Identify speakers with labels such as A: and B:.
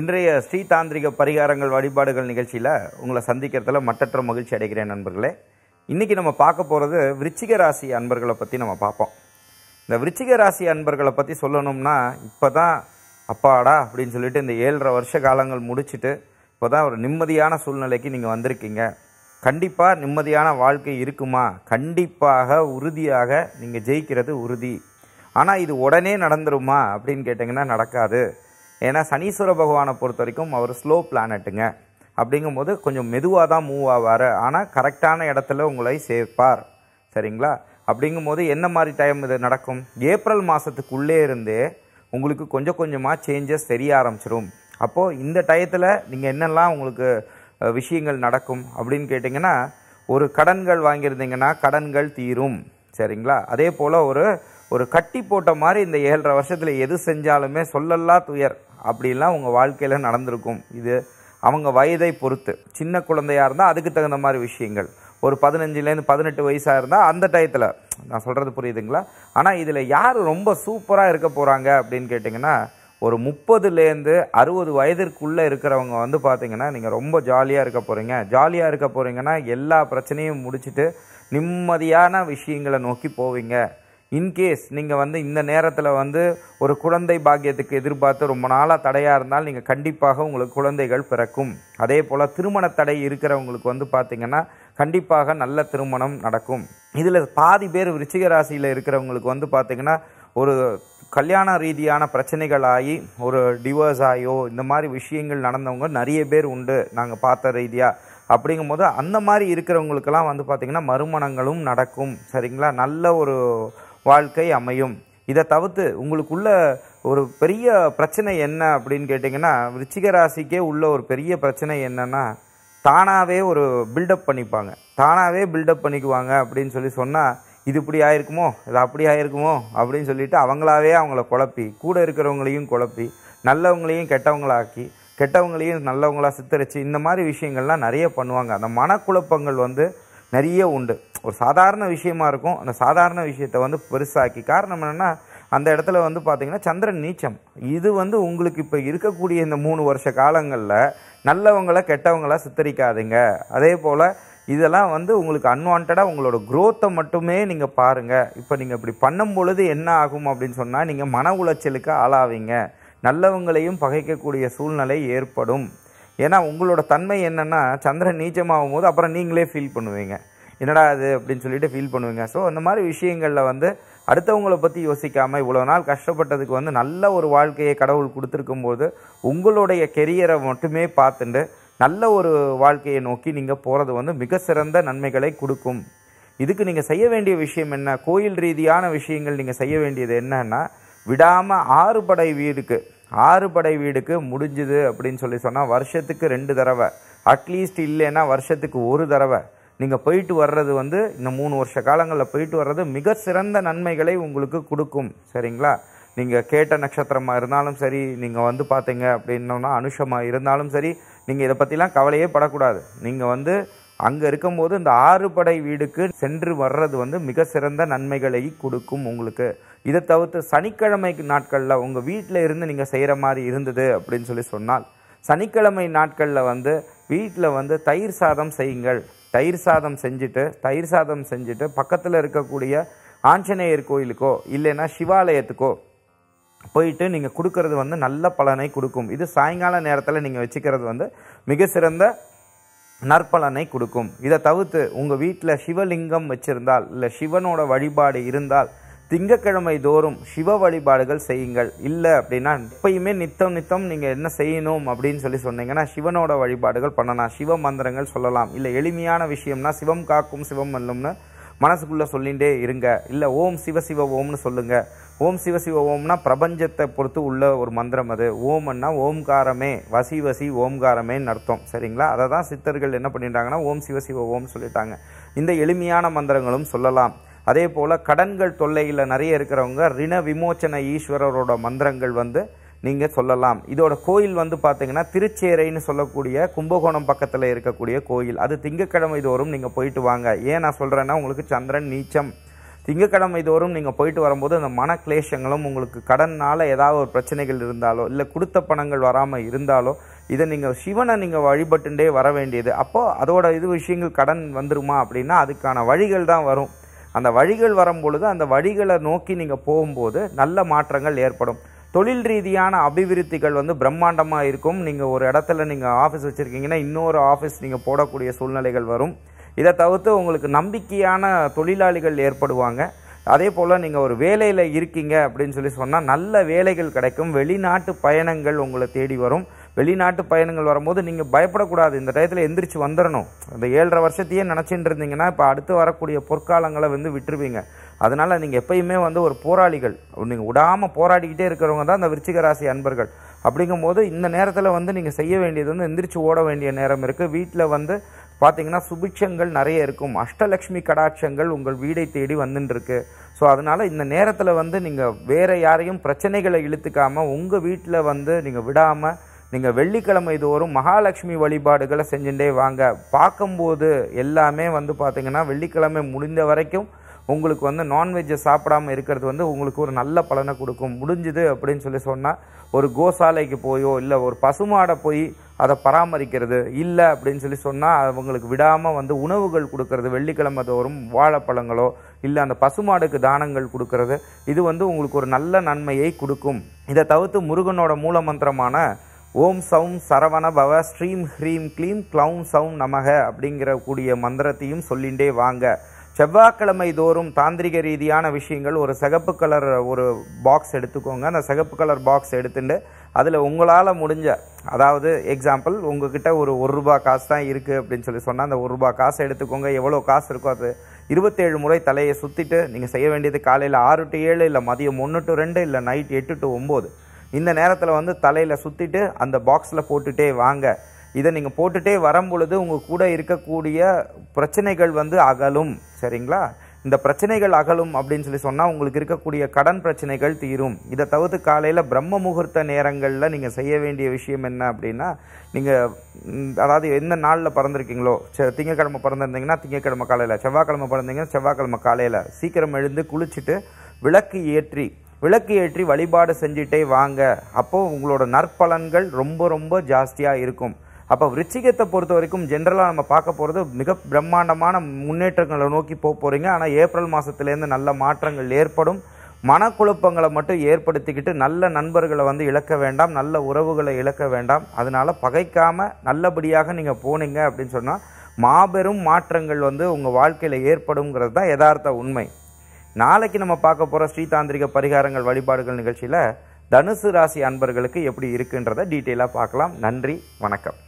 A: இன்றைய ஸ்ரீதாந்திரிக பரிகாரங்கள் வழிபாடுகள் நிகழ்ச்சியில் உங்களை சந்திக்கிறதுல மட்டற்ற மகிழ்ச்சி அடைகிறேன் நண்பர்களே இன்றைக்கி நம்ம பார்க்க போகிறது விருச்சிக ராசி அன்பர்களை பற்றி நம்ம பார்ப்போம் இந்த விருச்சிக ராசி அன்பர்களை பற்றி சொல்லணும்னா இப்போ தான் அப்பாடா அப்படின்னு சொல்லிட்டு இந்த ஏழரை வருஷ காலங்கள் முடிச்சுட்டு இப்போ தான் ஒரு நிம்மதியான சூழ்நிலைக்கு நீங்கள் வந்திருக்கீங்க கண்டிப்பாக நிம்மதியான வாழ்க்கை இருக்குமா கண்டிப்பாக உறுதியாக நீங்கள் ஜெயிக்கிறது உறுதி ஆனால் இது உடனே நடந்துருமா அப்படின்னு கேட்டிங்கன்னா நடக்காது ஏன்னா சனீஸ்வர பகவானை பொறுத்த வரைக்கும் அவர் ஸ்லோ பிளானட்டுங்க அப்படிங்கும்போது கொஞ்சம் மெதுவாக தான் மூவ் ஆவார் ஆனால் கரெக்டான இடத்துல உங்களை சேர்ப்பார் சரிங்களா அப்படிங்கும்போது என்ன மாதிரி டைம் இது நடக்கும் ஏப்ரல் மாதத்துக்குள்ளே இருந்தே உங்களுக்கு கொஞ்சம் கொஞ்சமாக சேஞ்சஸ் தெரிய ஆரம்பிச்சிடும் அப்போது இந்த டயத்தில் நீங்கள் என்னெல்லாம் உங்களுக்கு விஷயங்கள் நடக்கும் அப்படின்னு கேட்டிங்கன்னா ஒரு கடன்கள் வாங்கியிருந்தீங்கன்னா கடன்கள் தீரும் சரிங்களா அதே போல் ஒரு ஒரு கட்டி போட்ட மாதிரி இந்த ஏழரை வருஷத்தில் எது செஞ்சாலுமே சொல்லல்லா துயர் அப்படிலாம் உங்கள் வாழ்க்கையில் நடந்திருக்கும் இது அவங்க வயதை பொறுத்து சின்ன குழந்தையாக இருந்தால் அதுக்கு தகுந்த மாதிரி விஷயங்கள் ஒரு பதினஞ்சுலேருந்து பதினெட்டு வயசாக இருந்தால் அந்த டயத்தில் நான் சொல்கிறது புரியுதுங்களா ஆனால் இதில் யார் ரொம்ப சூப்பராக இருக்க போகிறாங்க அப்படின்னு கேட்டிங்கன்னா ஒரு முப்பதுலேருந்து அறுபது வயதிற்குள்ளே இருக்கிறவங்க வந்து பார்த்திங்கன்னா நீங்கள் ரொம்ப ஜாலியாக இருக்க போகிறீங்க ஜாலியாக இருக்க போகிறீங்கன்னா எல்லா பிரச்சனையும் முடிச்சுட்டு நிம்மதியான விஷயங்களை நோக்கி போவீங்க இன்கேஸ் நீங்கள் வந்து இந்த நேரத்தில் வந்து ஒரு குழந்தை பாக்கியத்துக்கு எதிர்பார்த்து ரொம்ப நாளாக தடையாக இருந்தால் நீங்கள் கண்டிப்பாக உங்களுக்கு குழந்தைகள் பிறக்கும் அதே போல் திருமண தடை இருக்கிறவங்களுக்கு வந்து பார்த்திங்கன்னா கண்டிப்பாக நல்ல திருமணம் நடக்கும் இதில் பாதி பேர் விருச்சிக ராசியில் இருக்கிறவங்களுக்கு வந்து பார்த்திங்கன்னா ஒரு கல்யாண ரீதியான பிரச்சனைகள் ஆகி ஒரு டிவோர்ஸ் ஆகியோ இந்த மாதிரி விஷயங்கள் நடந்தவங்க நிறைய பேர் உண்டு நாங்கள் பார்த்த ரீதியாக அப்படிங்கும் போது அந்த மாதிரி இருக்கிறவங்களுக்கெல்லாம் வந்து பார்த்திங்கன்னா மறுமணங்களும் நடக்கும் சரிங்களா நல்ல ஒரு வாழ்க்கை அமையும் இதை தவிர்த்து உங்களுக்குள்ள ஒரு பெரிய பிரச்சனை என்ன அப்படின்னு கேட்டிங்கன்னா ரிச்சிக ராசிக்கே உள்ள ஒரு பெரிய பிரச்சனை என்னென்னா தானாகவே ஒரு பில்டப் பண்ணிப்பாங்க தானாகவே பில்டப் பண்ணிக்குவாங்க அப்படின்னு சொல்லி சொன்னால் இது இப்படி ஆயிருக்குமோ இது அப்படி ஆயிருக்குமோ அப்படின்னு சொல்லிட்டு அவங்களாவே அவங்கள குழப்பி கூட இருக்கிறவங்களையும் குழப்பி நல்லவங்களையும் கெட்டவங்களாக்கி கெட்டவங்களையும் நல்லவங்களாக சித்தரித்து இந்த மாதிரி விஷயங்கள்லாம் நிறைய பண்ணுவாங்க அந்த மனக்குழப்பங்கள் வந்து நிறைய உண்டு ஒரு சாதாரண விஷயமா இருக்கும் அந்த சாதாரண விஷயத்த வந்து பெருசாக்கி காரணம் என்னென்னா அந்த இடத்துல வந்து பார்த்தீங்கன்னா சந்திரன் நீச்சம் இது வந்து உங்களுக்கு இப்போ இருக்கக்கூடிய இந்த மூணு வருஷ காலங்களில் நல்லவங்களை கெட்டவங்களாக சித்தரிக்காதுங்க அதே போல் இதெல்லாம் வந்து உங்களுக்கு அன்வான்டாக உங்களோட குரோத்தை மட்டுமே நீங்கள் பாருங்கள் இப்போ நீங்கள் இப்படி பண்ணும் பொழுது என்ன ஆகும் அப்படின்னு சொன்னால் நீங்கள் மன உளைச்சலுக்கு ஆளாவீங்க நல்லவங்களையும் பகைக்கக்கூடிய சூழ்நிலை ஏற்படும் ஏன்னா உங்களோட தன்மை என்னென்னா சந்திரன் நீச்சமாகும் போது அப்புறம் நீங்களே ஃபீல் பண்ணுவீங்க என்னடா அது அப்படின்னு சொல்லிட்டு ஃபீல் பண்ணுவீங்க ஸோ அந்த மாதிரி விஷயங்களில் வந்து அடுத்தவங்களை பற்றி யோசிக்காமல் இவ்வளோ நாள் கஷ்டப்பட்டதுக்கு வந்து நல்ல ஒரு வாழ்க்கையை கடவுள் கொடுத்துருக்கும் போது உங்களுடைய கெரியரை மட்டுமே பார்த்துட்டு நல்ல ஒரு வாழ்க்கையை நோக்கி நீங்கள் போகிறது வந்து மிக சிறந்த நன்மைகளை கொடுக்கும் இதுக்கு நீங்கள் செய்ய வேண்டிய விஷயம் என்ன கோயில் ரீதியான விஷயங்கள் நீங்கள் செய்ய வேண்டியது என்னன்னா விடாமல் ஆறு படை வீடுக்கு ஆறு படை வீடுக்கு முடிஞ்சுது அப்படின்னு சொல்லி சொன்னால் வருஷத்துக்கு ரெண்டு தடவை அட்லீஸ்ட் இல்லைன்னா வருஷத்துக்கு ஒரு தடவை நீங்கள் போயிட்டு வர்றது வந்து இந்த மூணு வருஷ காலங்களில் போயிட்டு வர்றது மிக சிறந்த நன்மைகளை உங்களுக்கு கொடுக்கும் சரிங்களா நீங்கள் கேட்ட நட்சத்திரமாக இருந்தாலும் சரி நீங்கள் வந்து பார்த்தீங்க அப்படின்னோன்னா அனுஷமாக இருந்தாலும் சரி நீங்கள் இதை பற்றிலாம் கவலையே படக்கூடாது நீங்கள் வந்து அங்கே இருக்கும்போது இந்த ஆறு படை வீடுக்கு சென்று வர்றது வந்து மிக சிறந்த நன்மைகளை கொடுக்கும் உங்களுக்கு இதை தவிர்த்து சனிக்கிழமை நாட்களில் உங்கள் வீட்டில் இருந்து நீங்கள் செய்கிற மாதிரி இருந்தது அப்படின்னு சொல்லி சொன்னால் சனிக்கிழமை நாட்களில் வந்து வீட்டில் வந்து தயிர் சாதம் செய்யுங்கள் தயிர் சாதம் செஞ்சுட்டு தயிர் சாதம் செஞ்சுட்டு பக்கத்தில் இருக்கக்கூடிய ஆஞ்சநேயர் கோயிலுக்கோ இல்லைன்னா சிவாலயத்துக்கோ போயிட்டு நீங்கள் கொடுக்கறது வந்து நல்ல பலனை கொடுக்கும் இது சாயங்கால நேரத்தில் நீங்கள் வச்சுக்கிறது வந்து மிக சிறந்த நற்பலனை கொடுக்கும் இதை தவிர்த்து உங்கள் வீட்டில் சிவலிங்கம் வச்சிருந்தால் இல்லை சிவனோட வழிபாடு இருந்தால் திங்கக்கிழமை தோறும் சிவ வழிபாடுகள் செய்யுங்கள் இல்லை அப்படின்னா எப்பயுமே நித்தம் நித்தம் நீங்கள் என்ன செய்யணும் அப்படின்னு சொல்லி சொன்னீங்கன்னா சிவனோட வழிபாடுகள் பண்ணலாம் சிவ மந்திரங்கள் சொல்லலாம் இல்லை எளிமையான விஷயம்னா சிவம் காக்கும் சிவம் அல்லும்னு மனசுக்குள்ளே சொல்லிகிட்டே இருங்க இல்லை ஓம் சிவ சிவ ஓம்னு சொல்லுங்கள் ஓம் சிவசிவ ஓம்னா பிரபஞ்சத்தை பொறுத்து உள்ள ஒரு மந்திரம் அது ஓம்னா ஓம்காரமே வசி வசி ஓம்காரமேன்னு அர்த்தம் சரிங்களா அதை தான் சித்தர்கள் என்ன பண்ணிட்டாங்கன்னா ஓம் சிவசிவ ஓம்னு சொல்லிட்டாங்க இந்த எளிமையான மந்திரங்களும் சொல்லலாம் அதே போல் கடன்கள் தொல்லையில் நிறைய இருக்கிறவங்க ரிண விமோச்சன ஈஸ்வரரோட மந்திரங்கள் வந்து நீங்கள் சொல்லலாம் இதோட கோயில் வந்து பார்த்தீங்கன்னா திருச்சேரைன்னு சொல்லக்கூடிய கும்பகோணம் பக்கத்தில் இருக்கக்கூடிய கோயில் அது திங்கக்கிழமை தோறும் நீங்கள் போயிட்டு வாங்க ஏன் நான் சொல்கிறேன்னா உங்களுக்கு சந்திரன் நீச்சம் திங்கக்கிழமை தோறும் நீங்கள் போயிட்டு வரும்போது அந்த மன கிளேஷங்களும் உங்களுக்கு கடனால் ஏதாவது ஒரு பிரச்சனைகள் இருந்தாலோ இல்லை கொடுத்த பணங்கள் வராமல் இருந்தாலோ இதை நீங்கள் சிவனை நீங்கள் வழிபட்டுண்டே வர வேண்டியது அப்போது அதோட இது விஷயங்கள் கடன் வந்துருமா அப்படின்னா அதுக்கான வழிகள் தான் வரும் அந்த வழிகள் வரும் பொழுது அந்த வழிகளை நோக்கி நீங்கள் போகும்போது நல்ல மாற்றங்கள் ஏற்படும் தொழில் ரீதியான அபிவிருத்திகள் வந்து பிரம்மாண்டமாக இருக்கும் நீங்கள் ஒரு இடத்துல நீங்கள் ஆஃபீஸ் வச்சுருக்கீங்கன்னா இன்னொரு ஆஃபீஸ் நீங்கள் போடக்கூடிய சூழ்நிலைகள் வரும் இதை தவிர்த்து உங்களுக்கு நம்பிக்கையான தொழிலாளிகள் ஏற்படுவாங்க அதே போல் நீங்கள் ஒரு வேலையில் இருக்கீங்க அப்படின்னு சொல்லி சொன்னால் நல்ல வேலைகள் கிடைக்கும் வெளிநாட்டு பயணங்கள் உங்களை தேடி வரும் வெளிநாட்டு பயணங்கள் வரும்போது நீங்கள் பயப்படக்கூடாது இந்த டயத்தில் எந்திரிச்சு வந்துடணும் இந்த ஏழரை வருஷத்தையே நினச்சிட்டு இருந்தீங்கன்னா இப்போ அடுத்து வரக்கூடிய பொற்காலங்களை வந்து விட்டுருவீங்க அதனால் நீங்கள் எப்பயுமே வந்து ஒரு போராளிகள் நீங்கள் விடாமல் போராடிக்கிட்டே இருக்கிறவங்க தான் அந்த விருச்சிக ராசி அன்பர்கள் அப்படிங்கும்போது இந்த நேரத்தில் வந்து நீங்கள் செய்ய வேண்டியது வந்து எந்திரிச்சு ஓட வேண்டிய நேரம் இருக்குது வீட்டில் வந்து பார்த்தீங்கன்னா சுபிட்சங்கள் நிறைய இருக்கும் அஷ்டலக்ஷ்மி கடாட்சங்கள் உங்கள் வீடை தேடி வந்துட்டுருக்கு ஸோ அதனால் இந்த நேரத்தில் வந்து நீங்கள் வேறு யாரையும் பிரச்சனைகளை இழுத்துக்காமல் உங்கள் வீட்டில் வந்து நீங்கள் விடாமல் நீங்கள் வெள்ளிக்கிழமை தோறும் மகாலட்சுமி வழிபாடுகளை செஞ்சுட்டே வாங்க பார்க்கும்போது எல்லாமே வந்து பார்த்திங்கன்னா வெள்ளிக்கிழமை முடிந்த வரைக்கும் உங்களுக்கு வந்து நான்வெஜ்ஜை சாப்பிடாமல் இருக்கிறது வந்து உங்களுக்கு ஒரு நல்ல பலனை கொடுக்கும் முடிஞ்சுது அப்படின்னு சொல்லி சொன்னால் ஒரு கோசாலைக்கு போயோ இல்லை ஒரு பசுமாடை போய் அதை பராமரிக்கிறது இல்லை அப்படின்னு சொல்லி சொன்னால் அவங்களுக்கு விடாமல் வந்து உணவுகள் கொடுக்கறது வெள்ளிக்கிழமை தோறும் வாழைப்பழங்களோ இல்லை அந்த பசுமாடுக்கு தானங்கள் கொடுக்கறது இது வந்து உங்களுக்கு ஒரு நல்ல நன்மையை கொடுக்கும் இதை தவிர்த்து முருகனோட மூல மந்திரமான ஓம் சவும் சரவண பவ ஸ்ரீம் ஹ்ரீம் க்ளீம் க்ளவுன் சவும் நமக அப்படிங்கிற கூடிய மந்திரத்தையும் சொல்லிகிட்டே வாங்க செவ்வாய்க்கிழமை தோறும் தாந்திரிக ரீதியான விஷயங்கள் ஒரு சிகப்பு கலர் ஒரு பாக்ஸ் எடுத்துக்கோங்க அந்த சிகப்பு கலர் பாக்ஸ் எடுத்துட்டு அதில் உங்களால் முடிஞ்ச அதாவது எக்ஸாம்பிள் உங்ககிட்ட ஒரு ஒரு ரூபா காசு தான் இருக்குது அப்படின்னு சொல்லி சொன்னால் அந்த ஒரு ரூபா காசை எடுத்துக்கோங்க எவ்வளோ காசு இருக்கோ அது இருபத்தேழு முறை தலையை சுற்றிட்டு நீங்கள் செய்ய வேண்டியது காலையில் ஆறு டு ஏழு இல்லை மதியம் ஒன்று டு ரெண்டு இல்லை நைட் எட்டு டு ஒம்பது இந்த நேரத்தில் வந்து தலையில் சுற்றிட்டு அந்த பாக்ஸில் போட்டுகிட்டே வாங்க இதை நீங்கள் போட்டுகிட்டே வரும்பொழுது உங்கள் கூட இருக்கக்கூடிய பிரச்சனைகள் வந்து அகலும் சரிங்களா இந்த பிரச்சனைகள் அகலும் அப்படின்னு சொல்லி சொன்னால் உங்களுக்கு இருக்கக்கூடிய கடன் பிரச்சனைகள் தீரும் இதை தவிர்த்து காலையில் பிரம்ம முகூர்த்த நேரங்களில் நீங்கள் செய்ய வேண்டிய விஷயம் என்ன அப்படின்னா நீங்கள் அதாவது எந்த நாளில் பிறந்திருக்கீங்களோ திங்கக்கிழமை பிறந்திருந்தீங்கன்னா திங்கக்கிழமை காலையில் செவ்வாய்க்கிழமை பிறந்தீங்கன்னா செவ்வாய்க்கிழமை காலையில் சீக்கிரம் எழுந்து குளிச்சுட்டு விளக்கு ஏற்றி விளக்கு ஏற்றி வழிபாடு செஞ்சுட்டே வாங்க அப்போது உங்களோட நற்பலன்கள் ரொம்ப ரொம்ப ஜாஸ்தியாக இருக்கும் அப்போ விருச்சிகத்தை பொறுத்த வரைக்கும் ஜென்ரலாக நம்ம பார்க்க போகிறது மிக பிரம்மாண்டமான முன்னேற்றங்களை நோக்கி போக போகிறீங்க ஆனால் ஏப்ரல் மாதத்துலேருந்து நல்ல மாற்றங்கள் ஏற்படும் மனக்குழப்பங்களை மட்டும் ஏற்படுத்திக்கிட்டு நல்ல நண்பர்களை வந்து இழக்க வேண்டாம் நல்ல உறவுகளை இழக்க வேண்டாம் அதனால் பகைக்காமல் நல்லபடியாக நீங்கள் போனீங்க அப்படின்னு சொன்னால் மாபெரும் மாற்றங்கள் வந்து உங்கள் வாழ்க்கையில் ஏற்படுங்கிறது தான் யதார்த்த உண்மை நாளைக்கு நம்ம பார்க்க போகிற ஸ்ரீதாந்திரிக பரிகாரங்கள் வழிபாடுகள் நிகழ்ச்சியில் தனுசு ராசி அன்பர்களுக்கு எப்படி இருக்குன்றதை டீட்டெயிலாக பார்க்கலாம் நன்றி வணக்கம்